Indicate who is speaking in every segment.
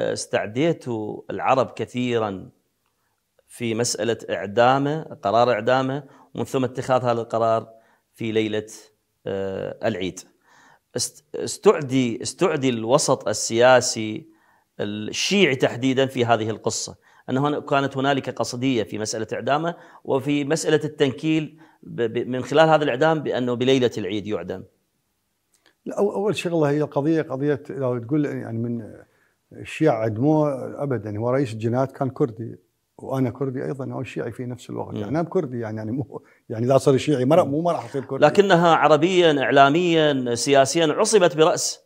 Speaker 1: استعديت العرب كثيرا في مسألة إعدامه قرار إعدامه ومن ثم اتخاذ هذا القرار في ليلة آه، العيد استعدي استعدي الوسط السياسي الشيعي تحديدا في هذه القصة أنه كانت هنالك قصدية في مسألة إعدامه وفي مسألة التنكيل من خلال هذا الإعدام بأنه بليلة العيد يعدم
Speaker 2: أول شغلة هي قضية قضية لو تقول يعني من الشيعة عدموه ابدا هو رئيس الجنايات كان كردي وانا كردي ايضا هو شيعي في نفس الوقت م. يعني انا كردي يعني يعني مو يعني اذا صار شيعي مرة مو ما راح
Speaker 1: اصير كردي لكنها عربيا اعلاميا سياسيا عصبت براس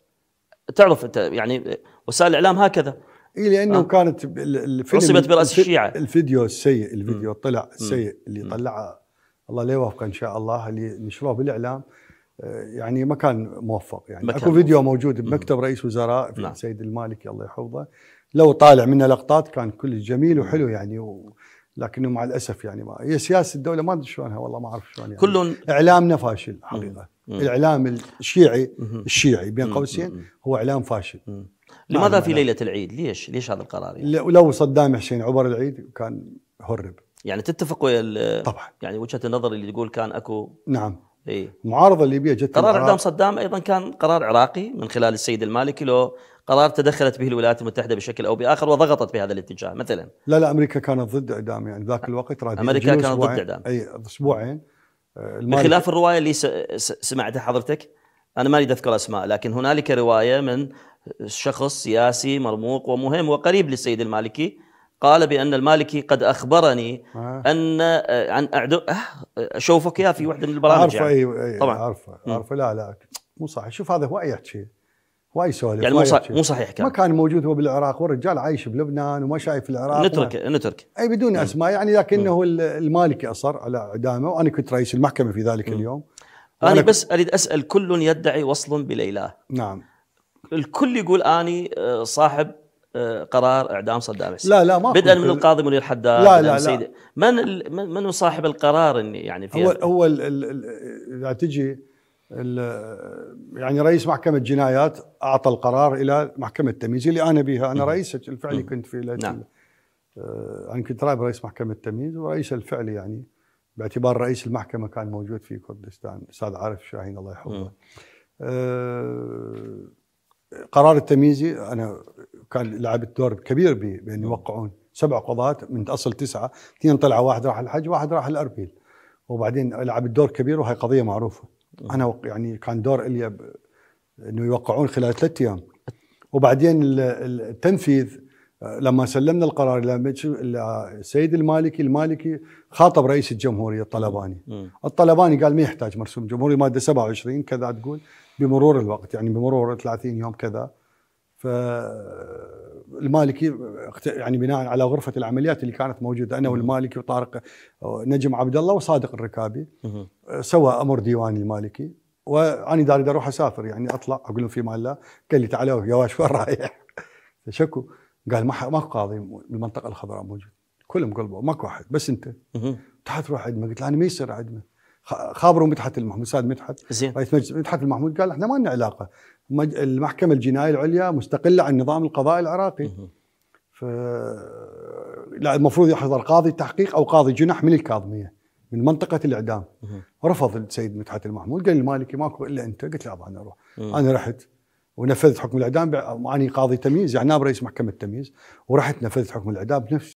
Speaker 1: تعرف انت يعني وسائل الاعلام هكذا
Speaker 2: اي لانه آه. كانت الفيلم عصبت براس الشيعه الفيديو السيء الفيديو طلع السيء اللي طلعه الله لا يوفقه ان شاء الله اللي نشروه بالاعلام يعني ما كان موفق يعني مكان اكو فيديو موجود بمكتب رئيس وزراء في نعم. السيد المالكي الله يحفظه لو طالع منه لقطات كان كل جميل وحلو يعني و... لكنه مع الاسف يعني ما هي سياسه الدوله ما ادري شلونها والله ما اعرف شلون يعني كل اعلامنا فاشل حقيقه مم. الاعلام الشيعي الشيعي بين قوسين هو اعلام فاشل مم.
Speaker 1: لماذا في ليله العيد؟ ليش ليش هذا القرار؟ يعني؟
Speaker 2: لو صدام حسين عبر العيد كان هرب
Speaker 1: يعني تتفق ويا طبعا يعني وجهه النظر اللي تقول كان اكو نعم إيه؟
Speaker 2: المعارضه الليبيه جت قرار اعدام صدام ايضا كان
Speaker 1: قرار عراقي من خلال السيد المالكي لو قرار تدخلت به الولايات المتحده بشكل او باخر وضغطت بهذا الاتجاه مثلا
Speaker 2: لا لا امريكا كانت ضد اعدام يعني ذاك الوقت امريكا كانت ضد اعدام اي اسبوعين بخلاف
Speaker 1: آه، الروايه اللي سمعتها حضرتك انا ما اريد اذكر اسماء لكن هنالك روايه من شخص سياسي مرموق ومهم وقريب للسيد المالكي قال بان المالكي قد اخبرني آه. ان آه، عن اعدو آه، اشوفك يا في وحده من البرامج عارفه يعني. أيوة أيوة طبعا عارفه
Speaker 2: عارفه لا لا مو صحيح شوف هذا هواي يحكي واي سوالف يعني مو صحيح مو صحيح كان ما كان موجود هو بالعراق والرجال عايش بلبنان وما شايف العراق نترك
Speaker 1: وما. نترك اي بدون
Speaker 2: اسماء يعني لكنه المالكي اصر على اعدامه وانا كنت رئيس المحكمه في ذلك مم. اليوم
Speaker 1: انا بس اريد اسال كل يدعي وصل بليلاه نعم الكل يقول اني آه، صاحب آه، قرار اعدام صدام حسين لا لا ما بدءا من القاضي منير حداد لا لا, لا من من صاحب القرار اني يعني في هو
Speaker 2: هو اذا تجي يعني رئيس محكمة جنايات أعطى القرار إلى محكمة التمييز اللي أنا بها أنا رئيس الفعلي كنت في نعم. آه، أنا كنت رئيس محكمة التمييز ورئيس الفعلي يعني باعتبار رئيس المحكمة كان موجود في كردستان أستاذ عارف شاهين الله يحفظه قرار التمييزي انا كان لعبت دور كبير بان يوقعون سبع قضاة من اصل تسعه، اثنين طلعوا واحد راح الحج واحد راح الاربيل وبعدين لعبت دور كبير وهي قضيه معروفه انا يعني كان دور الي انه يوقعون خلال ثلاث ايام وبعدين التنفيذ لما سلمنا القرار الى السيد المالكي المالكي خاطب رئيس الجمهوريه الطلباني الطلباني قال ما يحتاج مرسوم جمهوري ماده 27 كذا تقول بمرور الوقت يعني بمرور 30 يوم كذا فالمالكي يعني بناء على غرفه العمليات اللي كانت موجوده انا والمالكي وطارق نجم عبد الله وصادق الركابي سوى امر ديواني المالكي وانا داري اروح اسافر يعني اطلع اقول لهم في مال الله قال لي تعالوا يا واش وين رايح؟ شكو قال ما مح... ماكو قاضي بالمنطقه الخضراء موجود كلهم قلبوا ماكو واحد بس انت تحت تروح عندنا قلت له انا ما يصير عندنا خابروا مدحت المحمود سعد مدحت زين رئيس مجلس مدحت المحمود قال احنا ما لنا علاقه المحكمه الجنائيه العليا مستقله عن نظام القضاء العراقي ف لا المفروض يحضر قاضي تحقيق او قاضي جنح من الكاظميه من منطقه الاعدام رفض السيد مدحت المحمود قال المالكي ماكو الا انت قلت له انا اروح انا رحت ونفذت حكم الاعدام معني قاضي تمييز يعني نائب رئيس محكمه التمييز ورحت نفذت حكم الاعدام بنفس